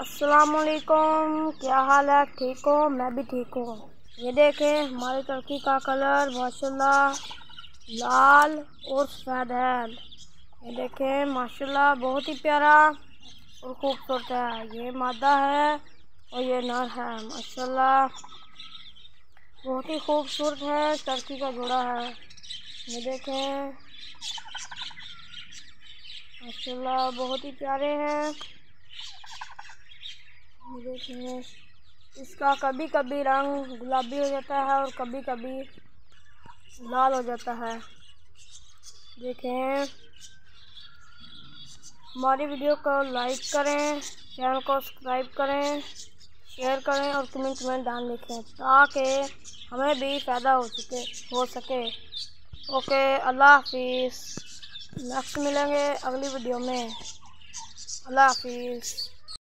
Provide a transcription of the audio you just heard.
असलकुम क्या हाल है ठीक हो मैं भी ठीक हूँ ये देखें हमारी टर्की का कलर माशाल्लाह लाल और सफ़ेद है ये देखें माशाल्लाह बहुत ही प्यारा और ख़ूबसूरत है ये मादा है और ये नर है माशाल्लाह बहुत ही खूबसूरत है टर्की का जोड़ा है ये देखें माशाल्लाह बहुत ही प्यारे हैं देखेंगे इसका कभी कभी रंग गुलाबी हो जाता है और कभी कभी लाल हो जाता है देखें हमारी वीडियो को लाइक करें चैनल को सब्सक्राइब करें शेयर करें और कमेंट में डाल लिखें ताकि हमें भी फ़ायदा हो सके हो सके ओके अल्लाह हाफिज़ नेक्स्ट मिलेंगे अगली वीडियो में अल्लाह हाफिज़